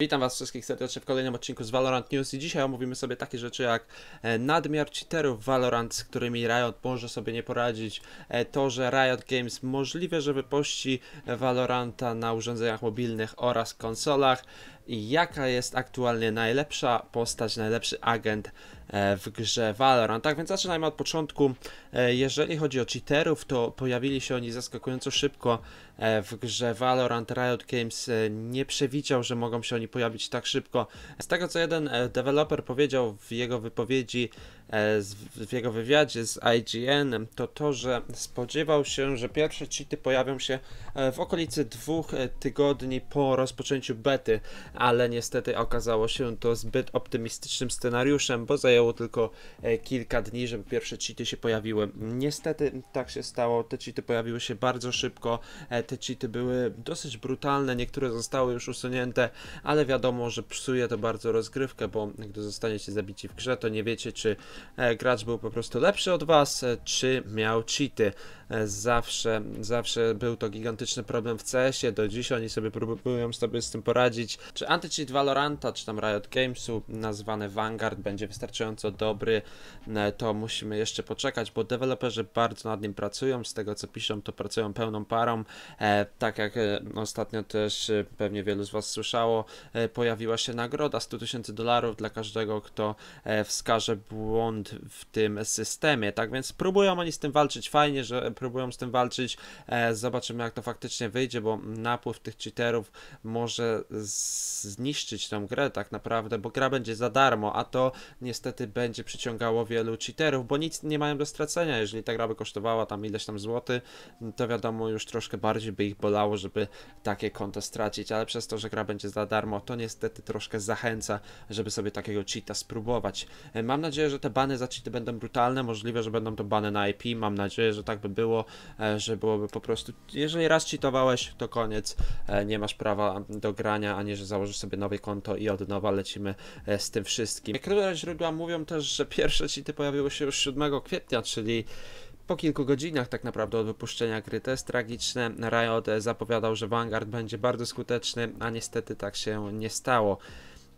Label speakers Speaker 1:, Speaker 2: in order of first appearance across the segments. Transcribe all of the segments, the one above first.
Speaker 1: Witam Was wszystkich serdecznie w kolejnym odcinku z Valorant News i dzisiaj omówimy sobie takie rzeczy jak e, nadmiar cheaterów Valorant, z którymi Riot może sobie nie poradzić, e, to, że Riot Games możliwe, że wypuści Valoranta na urządzeniach mobilnych oraz konsolach, jaka jest aktualnie najlepsza postać, najlepszy agent E, w grze Valorant. Tak więc zaczynajmy od początku. E, jeżeli chodzi o cheaterów, to pojawili się oni zaskakująco szybko e, w grze Valorant. Riot Games nie przewidział, że mogą się oni pojawić tak szybko. Z tego co jeden deweloper powiedział w jego wypowiedzi, w jego wywiadzie z IGN, to to, że spodziewał się, że pierwsze cheaty pojawią się w okolicy dwóch tygodni po rozpoczęciu bety, ale niestety okazało się to zbyt optymistycznym scenariuszem, bo zajęło zajęło tylko e, kilka dni, żeby pierwsze cheaty się pojawiły. Niestety tak się stało, te cheaty pojawiły się bardzo szybko, e, te cheaty były dosyć brutalne, niektóre zostały już usunięte, ale wiadomo, że psuje to bardzo rozgrywkę, bo gdy zostaniecie zabici w grze, to nie wiecie, czy e, gracz był po prostu lepszy od was, czy miał cheaty. Zawsze, zawsze był to gigantyczny problem w CS-ie, do dziś oni sobie próbują sobie z tym poradzić. Czy anti-cheat Valoranta, czy tam Riot Gamesu, nazwane Vanguard, będzie wystarczająco wystarczająco dobry, e, to musimy jeszcze poczekać, bo deweloperzy bardzo nad nim pracują. Z tego co piszą, to pracują pełną parą. E, tak jak e, ostatnio też pewnie wielu z Was słyszało, pojawiła się nagroda 100 tysięcy dolarów dla każdego, kto wskaże błąd w tym systemie. Tak więc próbują oni z tym walczyć. Fajnie, że próbują z tym walczyć. Zobaczymy, jak to faktycznie wyjdzie, bo napływ tych cheaterów może zniszczyć tę grę tak naprawdę, bo gra będzie za darmo, a to niestety niestety będzie przyciągało wielu cheaterów, bo nic nie mają do stracenia. Jeżeli ta gra by kosztowała tam ileś tam złoty, to wiadomo, już troszkę bardziej by ich bolało, żeby takie konto stracić, ale przez to, że gra będzie za darmo, to niestety troszkę zachęca, żeby sobie takiego cheata spróbować. E, mam nadzieję, że te bany za cheaty będą brutalne, możliwe, że będą to bany na IP, mam nadzieję, że tak by było, e, że byłoby po prostu, jeżeli raz cheatowałeś, to koniec, e, nie masz prawa do grania, a nie, że założysz sobie nowe konto i od nowa lecimy z tym wszystkim. Niektóre źródła mówią, mówią też, że pierwsze cheaty pojawiły się już 7 kwietnia, czyli po kilku godzinach tak naprawdę od wypuszczenia gry. To jest tragiczne. Riot zapowiadał, że Vanguard będzie bardzo skuteczny, a niestety tak się nie stało.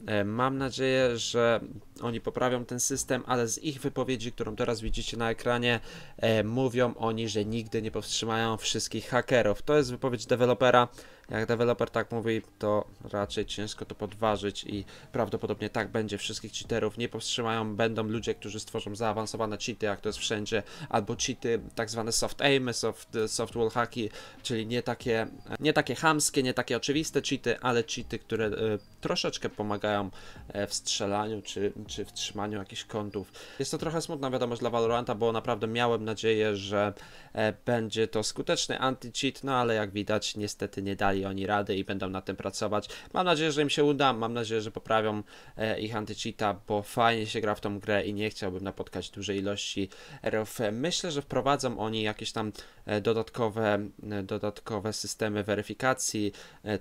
Speaker 1: E, mam nadzieję, że oni poprawią ten system, ale z ich wypowiedzi, którą teraz widzicie na ekranie, e, mówią oni, że nigdy nie powstrzymają wszystkich hakerów. To jest wypowiedź dewelopera. Jak deweloper tak mówi, to raczej ciężko to podważyć i prawdopodobnie tak będzie. Wszystkich cheaterów nie powstrzymają. Będą ludzie, którzy stworzą zaawansowane cheaty, jak to jest wszędzie, albo cheaty, tak zwane soft aimy, soft, soft wall hacki, czyli nie takie, nie takie hamskie, nie takie oczywiste cheaty, ale cheaty, które y, troszeczkę pomagają e, w strzelaniu czy czy w trzymaniu jakichś kontów. Jest to trochę smutna wiadomość dla Valoranta, bo naprawdę miałem nadzieję, że e, będzie to skuteczny anti-cheat, no ale jak widać niestety nie dali oni rady i będą nad tym pracować. Mam nadzieję, że im się uda, mam nadzieję, że poprawią e, ich anti-cheata, bo fajnie się gra w tą grę i nie chciałbym napotkać dużej ilości erów. Myślę, że wprowadzą oni jakieś tam e, dodatkowe, dodatkowe systemy weryfikacji,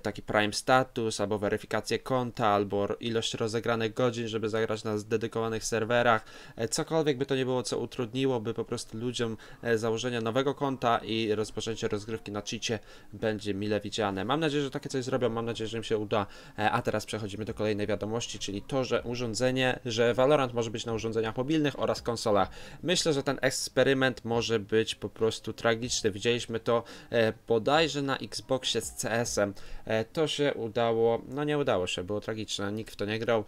Speaker 1: taki prime status, albo weryfikację konta, albo ilość rozegranych godzin, żeby zagrać na zdedykowanych dedykowanych serwerach, e, cokolwiek by to nie było, co utrudniłoby po prostu ludziom e, założenie nowego konta i rozpoczęcie rozgrywki na cheacie będzie mile widziane. Mam nadzieję, że takie coś zrobią, mam nadzieję, że im się uda. E, a teraz przechodzimy do kolejnej wiadomości, czyli to, że urządzenie, że Valorant może być na urządzeniach mobilnych oraz konsolach. Myślę, że ten eksperyment może być po prostu tragiczny. Widzieliśmy to bodajże na Xboxie z CS-em. To się udało, no nie udało się, było tragiczne, nikt w to nie grał.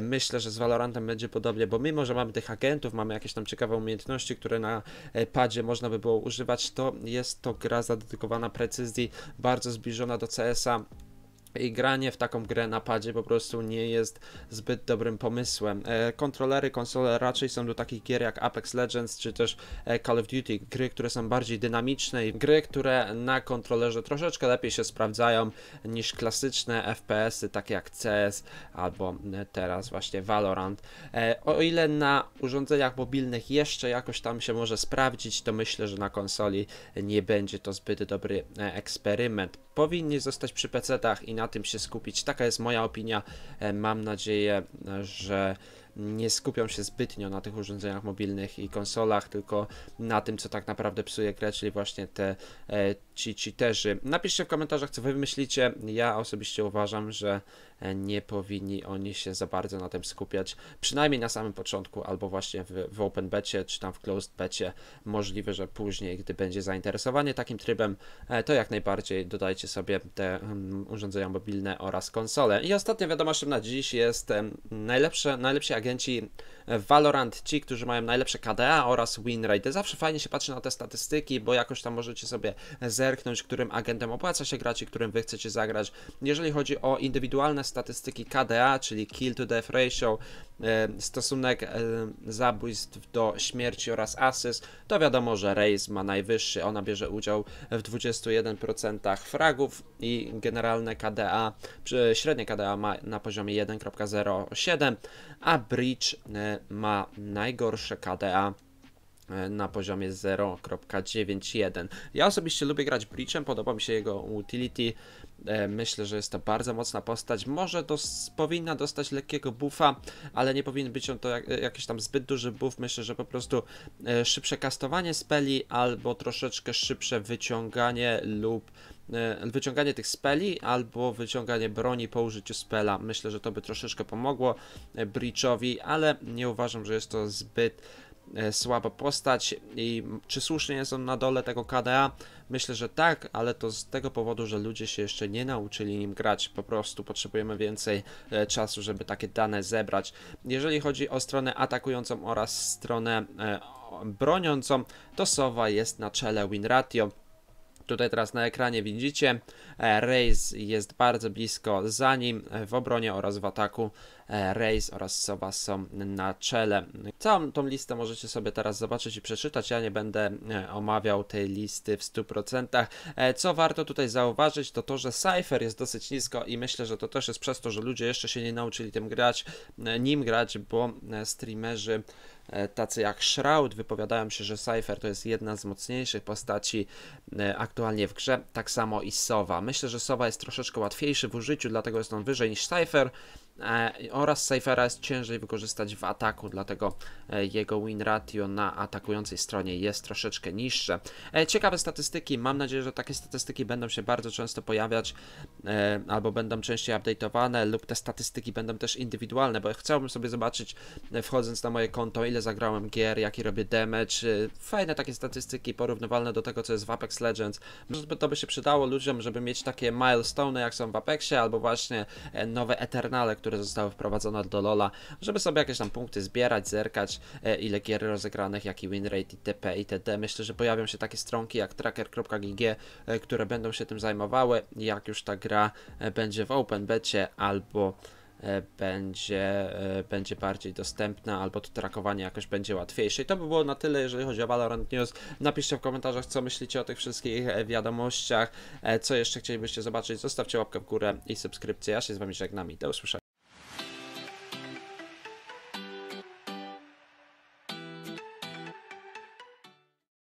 Speaker 1: Myślę, że z Valorant projektantem będzie podobnie, bo mimo, że mamy tych agentów, mamy jakieś tam ciekawe umiejętności, które na e, padzie można by było używać, to jest to gra zadedykowana precyzji, bardzo zbliżona do CS-a i granie w taką grę na padzie po prostu nie jest zbyt dobrym pomysłem. E, kontrolery, konsole raczej są do takich gier jak Apex Legends czy też e, Call of Duty, gry, które są bardziej dynamiczne i gry, które na kontrolerze troszeczkę lepiej się sprawdzają niż klasyczne FPS-y takie jak CS albo e, teraz właśnie Valorant. o ile na urządzeniach mobilnych jeszcze jakoś tam się może sprawdzić, to myślę, że na konsoli nie będzie to zbyt dobry eksperyment. Powinni zostać przy PC-tach i na tym się skupić. Taka jest moja opinia. E, mam nadzieję, że nie skupią się zbytnio na tych urządzeniach mobilnych i konsolach, tylko na tym, co tak naprawdę psuje grę, czyli właśnie te e, ci cheaterzy. Napiszcie w komentarzach, co wy myślicie. Ja osobiście uważam, że e, nie powinni oni się za bardzo na tym skupiać, przynajmniej na samym początku, albo właśnie w, w open becie, czy tam w closed becie. Możliwe, że później, gdy będzie zainteresowanie takim trybem, e, to jak najbardziej dodajcie sobie te mm, urządzenia mobilne oraz konsole. I ostatnia wiadomość na dziś jest najlepsze, najlepsi agenci Valorant, ci, którzy mają najlepsze KDA oraz win rate. Zawsze fajnie się patrzy na te statystyki, bo jakoś tam możecie sobie zerknąć, którym agentem opłaca się grać i którym wy chcecie zagrać. Jeżeli chodzi o indywidualne statystyki KDA, czyli kill to death ratio, e, stosunek e, zabójstw do śmierci oraz asyst, to wiadomo, że Raze ma najwyższy. Ona bierze udział w 21% fragów i generalne KDA, średnie KDA ma na poziomie 1.07, a Bridge e, ma najgorsze KDA e, na poziomie 0.91. Ja osobiście lubię grać Bridge'em, podoba mi się jego utility. E, myślę, że jest to bardzo mocna postać. Może dos powinna dostać lekkiego buffa, ale nie powinien być on to jak jakiś tam zbyt duży buff. Myślę, że po prostu szybsze kastowanie speli albo troszeczkę szybsze wyciąganie lub E, wyciąganie tych speli albo wyciąganie broni po użyciu spela. Myślę, że to by troszeczkę pomogło e, Breachowi, ale nie uważam, że jest to zbyt e, słaba postać i czy słusznie jest on na dole tego KDA? Myślę, że tak, ale to z tego powodu, że ludzie się jeszcze nie nauczyli nim grać. Po prostu potrzebujemy więcej czasu, żeby takie dane zebrać. Jeżeli chodzi o stronę atakującą oraz stronę broniącą, to Sowa jest na czele win ratio. Tutaj teraz na ekranie widzicie, e, Reyes jest bardzo blisko za nim w obronie oraz w ataku E, Reyes oraz Sowa są na czele. Całą tą listę możecie sobie teraz zobaczyć i przeczytać. Ja nie będę e, omawiał tej listy w 100%. E, co warto tutaj zauważyć, to to, że Cypher jest dosyć nisko i myślę, że to też jest przez to, że ludzie jeszcze się nie nauczyli tym grać, nim grać, bo streamerzy tacy jak Shroud wypowiadają się, że Cypher to jest jedna z mocniejszych postaci aktualnie w grze, tak samo i Sowa. Myślę, że Sowa jest troszeczkę łatwiejszy w użyciu, dlatego jest on wyżej niż Cypher, E, oraz Cyphera jest ciężej wykorzystać w ataku, dlatego e, jego win ratio na atakującej stronie jest troszeczkę niższe. E, ciekawe statystyki, mam nadzieję, że takie statystyki będą się bardzo często pojawiać albo będą częściej update'owane lub te statystyki będą też indywidualne, bo chciałbym sobie zobaczyć wchodząc na moje konto ile zagrałem gier, jaki robię damage, fajne takie statystyki porównywalne do tego co jest w Apex Legends. Może to by się przydało ludziom, żeby mieć takie milestone jak są w Apexie albo właśnie nowe Eternale, które które zostały wprowadzone do LoLa, żeby sobie jakieś tam punkty zbierać, zerkać, e, ile gier rozegranych, jaki winrate itp. itd. Myślę, że pojawią się takie stronki jak tracker.gg, e, które będą się tym zajmowały, jak już ta gra e, będzie w open becie albo będzie, będzie bardziej dostępna, albo to trakowanie jakoś będzie łatwiejsze. I to by było na tyle, jeżeli chodzi o Valorant News. Napiszcie w komentarzach, co myślicie o tych wszystkich wiadomościach, co jeszcze chcielibyście zobaczyć. Zostawcie łapkę w górę i subskrypcję. Ja się z Wami żegnam i do usłyszenia.